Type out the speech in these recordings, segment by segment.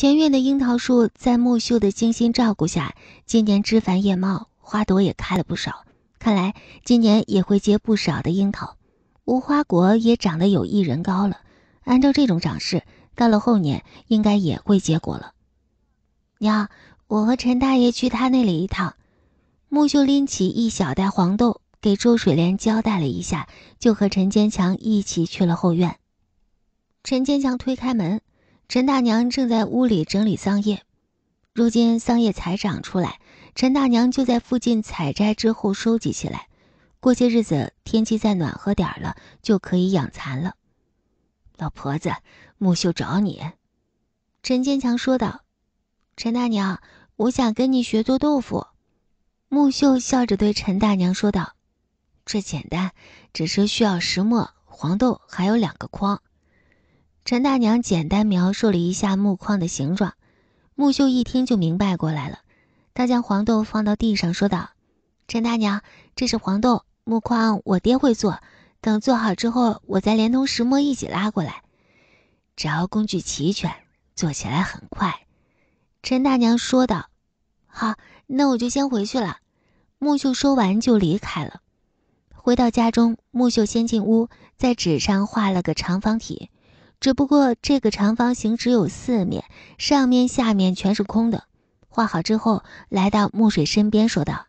前院的樱桃树在木秀的精心照顾下，今年枝繁叶茂，花朵也开了不少，看来今年也会结不少的樱桃。无花果也长得有一人高了，按照这种长势，到了后年应该也会结果了。娘，我和陈大爷去他那里一趟。木秀拎起一小袋黄豆，给周水莲交代了一下，就和陈坚强一起去了后院。陈坚强推开门。陈大娘正在屋里整理桑叶，如今桑叶才长出来，陈大娘就在附近采摘之后收集起来，过些日子天气再暖和点了，就可以养蚕了。老婆子，木秀找你。”陈坚强说道。“陈大娘，我想跟你学做豆腐。”木秀笑着对陈大娘说道，“这简单，只是需要石磨、黄豆，还有两个筐。”陈大娘简单描述了一下木框的形状，木秀一听就明白过来了。他将黄豆放到地上，说道：“陈大娘，这是黄豆木框，我爹会做。等做好之后，我再连同石磨一起拉过来。只要工具齐全，做起来很快。”陈大娘说道：“好，那我就先回去了。”木秀说完就离开了。回到家中，木秀先进屋，在纸上画了个长方体。只不过这个长方形只有四面，上面、下面全是空的。画好之后，来到木水身边，说道：“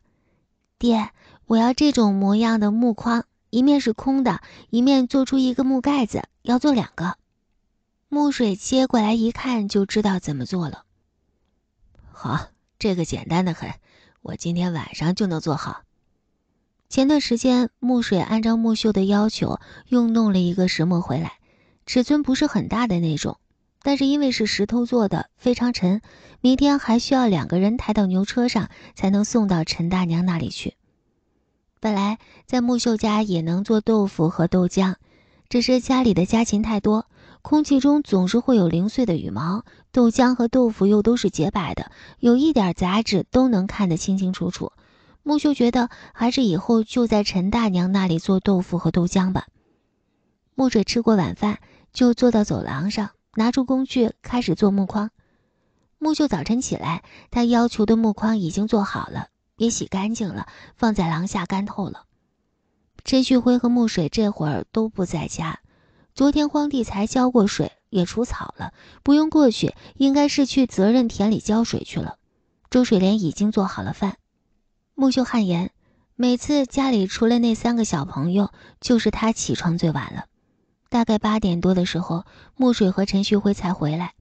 爹，我要这种模样的木框，一面是空的，一面做出一个木盖子，要做两个。”木水接过来一看，就知道怎么做了。好，这个简单的很，我今天晚上就能做好。前段时间，木水按照木秀的要求，又弄了一个石磨回来。尺寸不是很大的那种，但是因为是石头做的，非常沉。明天还需要两个人抬到牛车上，才能送到陈大娘那里去。本来在木秀家也能做豆腐和豆浆，只是家里的家禽太多，空气中总是会有零碎的羽毛。豆浆和豆腐又都是洁白的，有一点杂质都能看得清清楚楚。木秀觉得还是以后就在陈大娘那里做豆腐和豆浆吧。木水吃过晚饭。就坐到走廊上，拿出工具开始做木筐。木秀早晨起来，他要求的木筐已经做好了，也洗干净了，放在廊下干透了。陈旭辉和木水这会儿都不在家，昨天荒地才浇过水，也除草了，不用过去。应该是去责任田里浇水去了。周水莲已经做好了饭。木秀汗颜，每次家里除了那三个小朋友，就是他起床最晚了。大概八点多的时候，木水和陈旭辉才回来。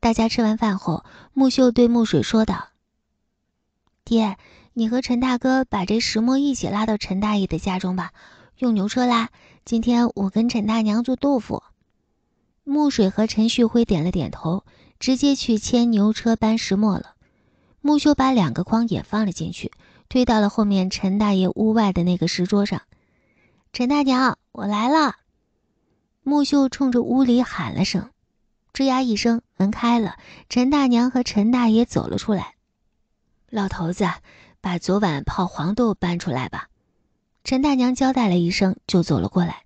大家吃完饭后，木秀对木水说道：“爹，你和陈大哥把这石磨一起拉到陈大爷的家中吧，用牛车拉。今天我跟陈大娘做豆腐。”木水和陈旭辉点了点头，直接去牵牛车搬石磨了。木秀把两个筐也放了进去，推到了后面陈大爷屋外的那个石桌上。陈大娘，我来了。木秀冲着屋里喊了声，“吱呀”一声，门开了，陈大娘和陈大爷走了出来。老头子，把昨晚泡黄豆搬出来吧。陈大娘交代了一声，就走了过来。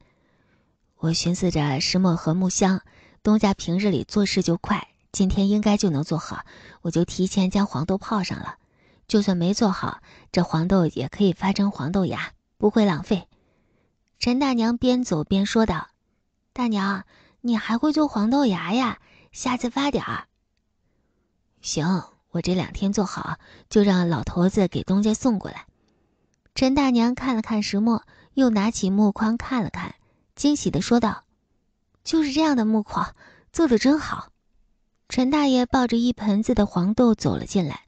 我寻思着石墨和木香，东家平日里做事就快，今天应该就能做好，我就提前将黄豆泡上了。就算没做好，这黄豆也可以发成黄豆芽，不会浪费。陈大娘边走边说道。大娘，你还会做黄豆芽呀？下次发点儿。行，我这两天做好，就让老头子给东家送过来。陈大娘看了看石磨，又拿起木筐看了看，惊喜的说道：“就是这样的木筐，做的真好。”陈大爷抱着一盆子的黄豆走了进来。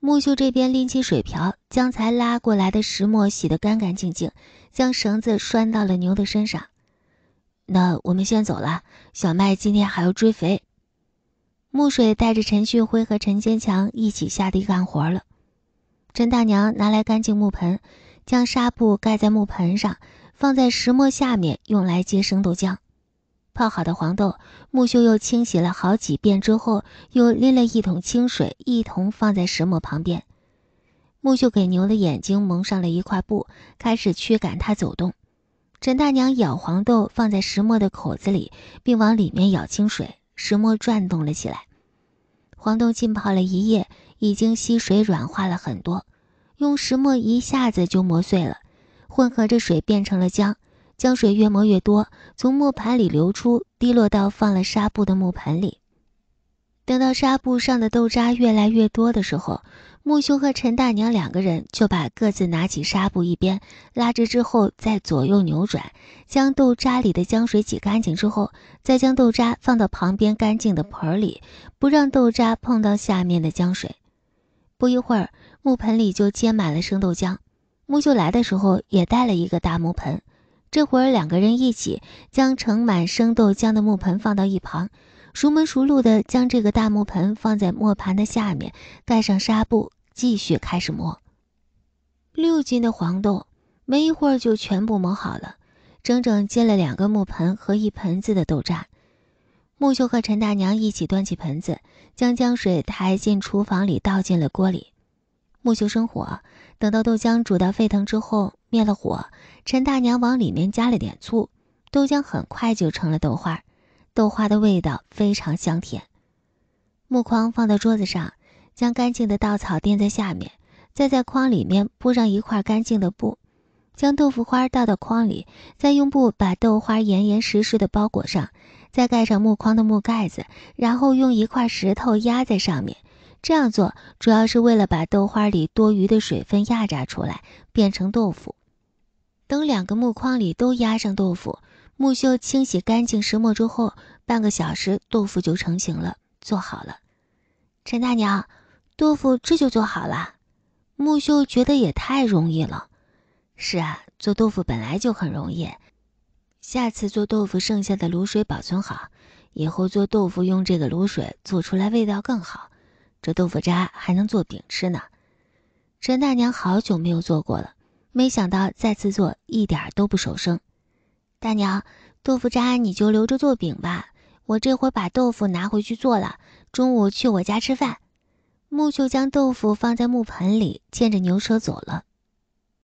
木秀这边拎起水瓢，将才拉过来的石磨洗得干干净净，将绳子拴到了牛的身上。那我们先走了，小麦今天还要追肥。木水带着陈旭辉和陈坚强一起下地干活了。陈大娘拿来干净木盆，将纱布盖在木盆上，放在石磨下面，用来接生豆浆。泡好的黄豆，木秀又清洗了好几遍之后，又拎了一桶清水，一同放在石磨旁边。木秀给牛的眼睛蒙上了一块布，开始驱赶它走动。陈大娘舀黄豆放在石磨的口子里，并往里面舀清水，石磨转动了起来。黄豆浸泡了一夜，已经吸水软化了很多，用石磨一下子就磨碎了，混合着水变成了浆。浆水越磨越多，从磨盘里流出，滴落到放了纱布的木盆里。等到纱布上的豆渣越来越多的时候，木秀和陈大娘两个人就把各自拿起纱布一边拉直之后再左右扭转，将豆渣里的浆水挤干净之后，再将豆渣放到旁边干净的盆里，不让豆渣碰到下面的浆水。不一会儿，木盆里就接满了生豆浆。木秀来的时候也带了一个大木盆，这会儿两个人一起将盛满生豆浆的木盆放到一旁。熟门熟路的将这个大木盆放在磨盘的下面，盖上纱布，继续开始磨。六斤的黄豆，没一会儿就全部磨好了，整整接了两个木盆和一盆子的豆渣。木秀和陈大娘一起端起盆子，将浆水抬进厨房里，倒进了锅里。木秀生火，等到豆浆煮到沸腾之后，灭了火。陈大娘往里面加了点醋，豆浆很快就成了豆花。豆花的味道非常香甜。木筐放到桌子上，将干净的稻草垫在下面，再在筐里面铺上一块干净的布，将豆腐花倒到筐里，再用布把豆花严严实实的包裹上，再盖上木筐的木盖子，然后用一块石头压在上面。这样做主要是为了把豆花里多余的水分压榨出来，变成豆腐。等两个木筐里都压上豆腐。木秀清洗干净石磨之后，半个小时豆腐就成型了，做好了。陈大娘，豆腐这就做好了。木秀觉得也太容易了。是啊，做豆腐本来就很容易。下次做豆腐剩下的卤水保存好，以后做豆腐用这个卤水做出来味道更好。这豆腐渣还能做饼吃呢。陈大娘好久没有做过了，没想到再次做一点都不手生。大娘，豆腐渣你就留着做饼吧。我这会把豆腐拿回去做了，中午去我家吃饭。木秀将豆腐放在木盆里，牵着牛车走了。